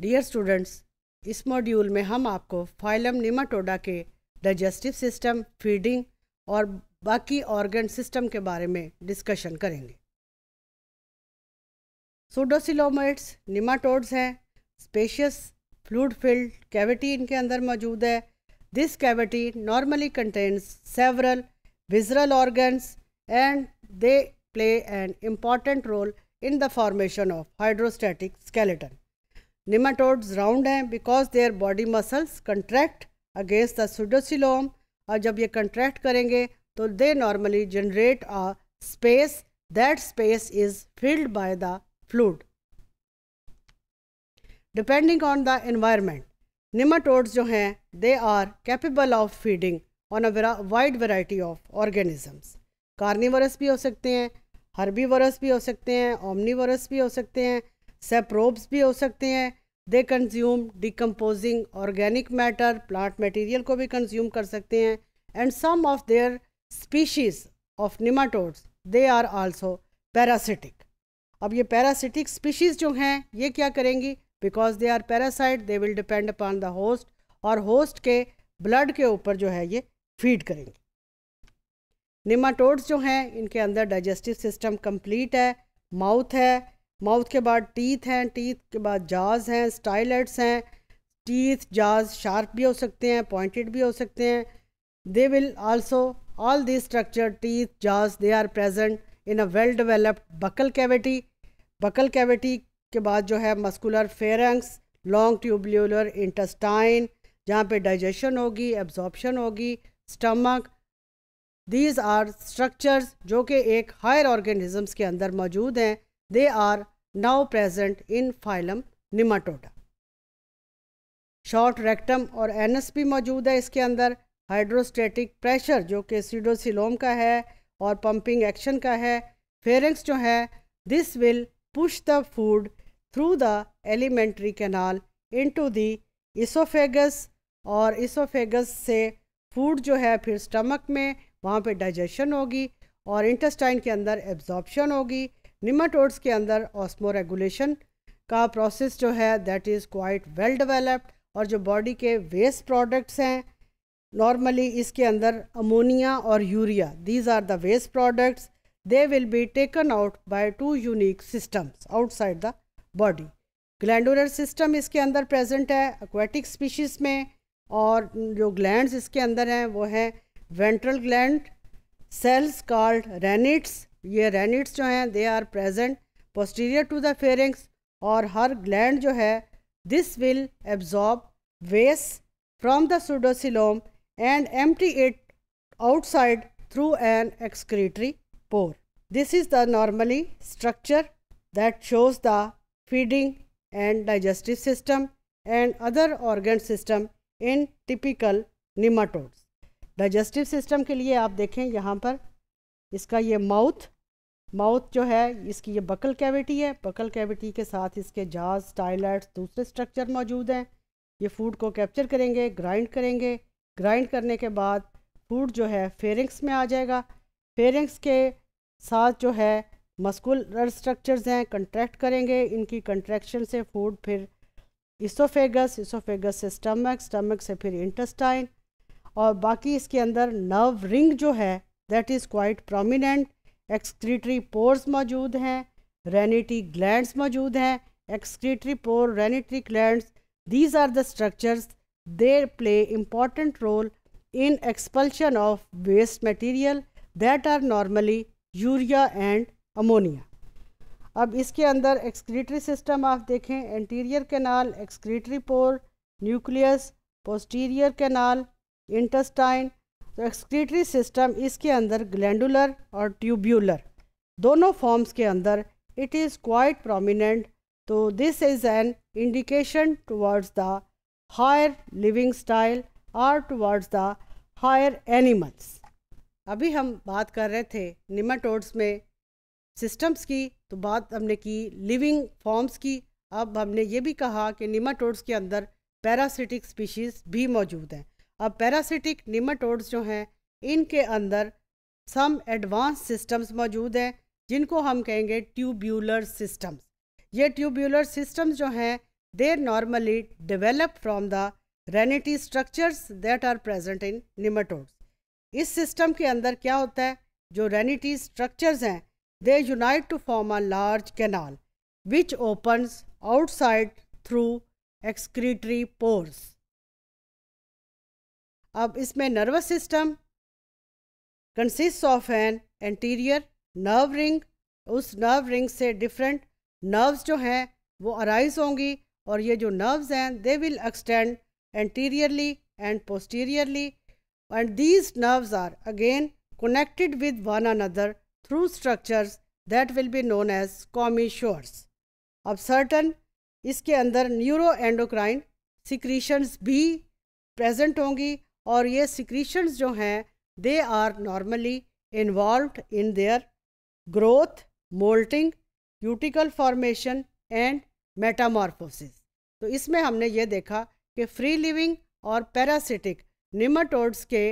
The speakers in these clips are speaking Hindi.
डियर स्टूडेंट्स इस मॉड्यूल में हम आपको फाइलम निमाटोडा के डाइजेस्टिव सिस्टम फीडिंग और बाकी ऑर्गन सिस्टम के बारे में डिस्कशन करेंगे सोडोसिलोमेट्स निमाटोड्स हैं स्पेशियस फ्लूड फिल्ड कैविटी इनके अंदर मौजूद है this cavity normally contains several visceral organs and they play an important role in the formation of hydrostatic skeleton nematodes round हैं because their body muscles contract against the pseudocoelom और जब ये कंट्रैक्ट करेंगे तो they normally generate a space that space is filled by the fluid depending on the environment nematodes जो हैं they are capable of feeding on a wide variety of organisms carnivorous भी हो सकते हैं हर्बीवरस भी हो सकते हैं ओमनीवरस भी हो सकते हैं सेप्रोब्स भी हो सकते हैं they consume decomposing organic matter plant material को भी कंज्यूम कर सकते हैं and some of their species of nematodes they are also parasitic अब ये पैरासिटिक स्पीशीज़ जो हैं ये क्या करेंगी because they are parasite they will depend upon the host और होस्ट के ब्लड के ऊपर जो है ये फीड करेंगे निमाटोड्स जो हैं इनके अंदर डाइजेस्टिव सिस्टम कंप्लीट है माउथ है माउथ के बाद टीथ हैं टीथ के बाद जाज हैं स्टाइलेट्स हैं टीथ जाज शार्प भी हो सकते हैं पॉइंटेड भी हो सकते हैं they will also all the structure teeth jaws they are present in a well developed buccal cavity buccal cavity के बाद जो है muscular pharynx long tubular intestine जहाँ पे डाइजेशन होगी एब्जॉर्बशन होगी स्टमक दीज आर स्ट्रक्चर्स जो कि एक हायर ऑर्गेनिजम्स के अंदर मौजूद हैं they are now present in phylum Nematoda short rectum और एन एस भी मौजूद है इसके अंदर हाइड्रोस्टेटिक प्रेशर जो कि सीडोसिलोम का है और पम्पिंग एक्शन का है फेरेंक्स जो है this will push the food through the alimentary canal into the oesophagus और इसोफेगस से फूड जो है फिर स्टमक में वहाँ पर डाइजेशन होगी और इंटेस्टाइन के अंदर एब्जॉर्बशन होगी निमाटोड्स के अंदर ऑस्मोरेगुलेशन का प्रोसेस जो है that is quite well developed और जो बॉडी के वेस्ट प्रोडक्ट्स हैं नॉर्मली इसके अंदर अमोनिया और urea these are the waste products they will be taken out by two unique systems outside the body glandular system इसके अंदर प्रेजेंट है एक्वेटिक स्पीशीज में और जो ग्लैंड्स इसके अंदर हैं वो हैं ventral gland cells called renettes ये रेनिट्स जो हैं they are present posterior to the pharynx और हर ग्लैंड जो है this will absorb waste from the pseudocoelom and empty it outside through an excretory pore this is the normally structure that shows the feeding and digestive system and other organ system in typical nematodes digestive system के लिए आप देखें यहाँ पर इसका ये माउथ माउथ जो है इसकी ये बकल कैविटी है बकल कैविटी के साथ इसके जाज टाइलेट्स दूसरे स्ट्रक्चर मौजूद हैं ये फूड को कैप्चर करेंगे ग्राइंड करेंगे ग्राइंड करने के बाद फूड जो है फेरिंग्स में आ जाएगा फेरिंग्स के साथ जो है मस्कुलर स्ट्रक्चर्स हैं कंट्रैक्ट करेंगे इनकी कंट्रैक्शन से फूड फिर इसोफेगस इसोफेगस से स्टमक स्टमक से फिर इंटस्टाइन और बाकी इसके अंदर नर्व रिंग जो है that is quite prominent excretory pores मौजूद हैं रेनिटी ग्लैंड मौजूद हैं excretory pore renette gland these are the structures they play important role in expulsion of waste material that are normally urea and ammonia अब इसके अंदर एक्सक्रीटरी सिस्टम आप देखें anterior canal excretory pore nucleus posterior canal intestine तो एक्सक्रीटरी सिस्टम इसके अंदर ग्लैंडुलर और ट्यूब्यूलर दोनों फॉर्म्स के अंदर इट इज़ क्वाइट प्रोमिनेंट तो this is an indication towards the higher living style और टुवर्ड्स द हायर एनिमल्स अभी हम बात कर रहे थे निमाटोड्स में सिस्टम्स की तो बात हमने की लिविंग फॉर्म्स की अब हमने ये भी कहा कि निमाटोड्स के अंदर पैरासिटिक स्पीशीज़ भी मौजूद हैं अब पैरासिटिक निमाटोड्स जो हैं इनके अंदर सम एडवांस सिस्टम्स मौजूद हैं जिनको हम कहेंगे ट्यूब्यूलर सिस्टम्स ये ट्यूब्यूलर सिस्टम्स जो हैं they're normally develop from the renette structures that are present in nematodes इस सिस्टम के अंदर क्या होता है जो रेनेटी स्ट्रक्चर्स हैं they unite to form a large canal which opens outside through excretory pores अब इसमें nervous system consist of an anterior nerve ring उस नर्व रिंग से डिफरेंट नर्व्स जो हैं वो अराइज होंगी और ये जो नर्व्स हैं they will extend anteriorly and posteriorly and these nerves are again with one one through structure that will be known as commissures अब सर्टन इसके अंदर न्यूरो एंडोक्राइन सिक्रीशंस भी प्रेजेंट होंगी और ये सिक्रीशंस जो हैं they are normally involve in their growth moulting cuticle formation and metamorphosis तो इसमें हमने ये देखा कि फ्री लिविंग और पैरासिटिक निमाटोड्स के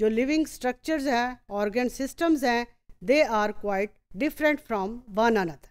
जो लिविंग स्ट्रक्चर्स हैं ऑर्गेन सिस्टम्स हैं they are quite different from one another